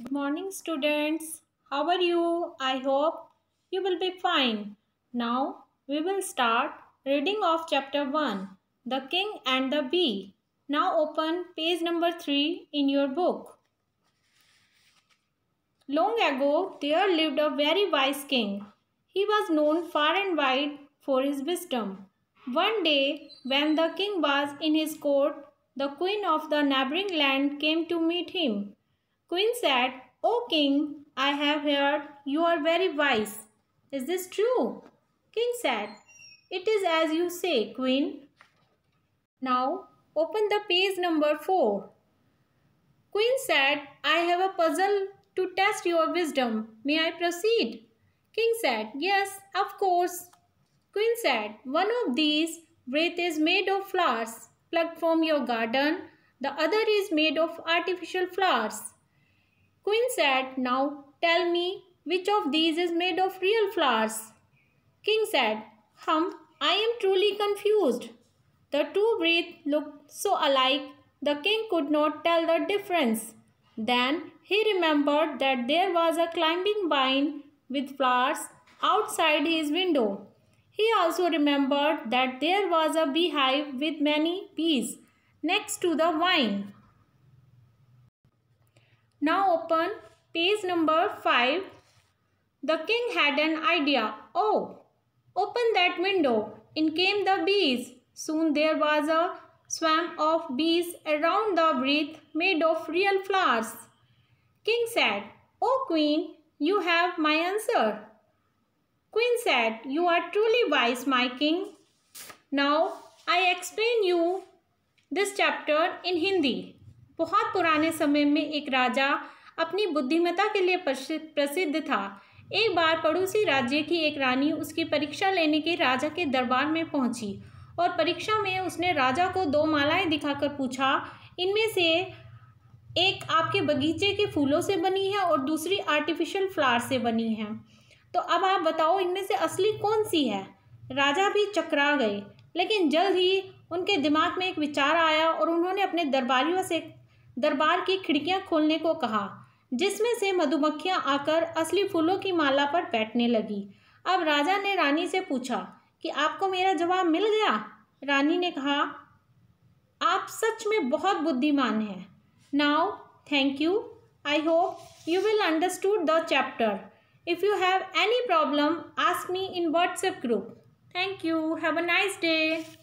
Good morning students. How are you? I hope you will be fine. Now we will start reading of chapter 1 The King and the Bee. Now open page number 3 in your book. Long ago there lived a very wise king. He was known far and wide for his wisdom. One day when the king was in his court, the queen of the neighboring land came to meet him Queen said, O king, I have heard you are very wise. Is this true? King said, It is as you say, queen. Now open the page number 4. Queen said, I have a puzzle to test your wisdom. May I proceed? King said, Yes, of course. Queen said, One of these wreath is made of flowers plucked from your garden. The other is made of artificial flowers. Queen said, Now tell me which of these is made of real flowers? King said, Hum, I am truly confused. The two wreaths looked so alike, the king could not tell the difference. Then he remembered that there was a climbing vine with flowers outside his window. He also remembered that there was a beehive with many bees next to the vine. Now open page number 5. The king had an idea. Oh, open that window. In came the bees. Soon there was a swarm of bees around the wreath made of real flowers. King said, Oh queen, you have my answer. Queen said, You are truly wise, my king. Now I explain you this chapter in Hindi. बहुत पुराने समय में एक राजा अपनी बुद्धिमता के लिए प्रसिद्ध था एक बार पड़ोसी राज्य की एक रानी उसकी परीक्षा लेने के राजा के दरबार में पहुंची और परीक्षा में उसने राजा को दो मालाएं दिखाकर पूछा इनमें से एक आपके बगीचे के फूलों से बनी है और दूसरी आर्टिफिशियल फ्लावर से बनी है तो अब आप बताओ इनमें से असली कौन सी है राजा भी चकरा गए लेकिन जल्द ही उनके दिमाग में एक विचार आया और उन्होंने अपने दरबारियों से दरबार की खिड़कियां खोलने को कहा जिसमें से मधुमक्खियां आकर असली फूलों की माला पर बैठने लगी अब राजा ने रानी से पूछा कि आपको मेरा जवाब मिल गया रानी ने कहा आप सच में बहुत बुद्धिमान हैं now thank you I hope you will understood the chapter if you have any problem ask me in WhatsApp group thank you have a nice day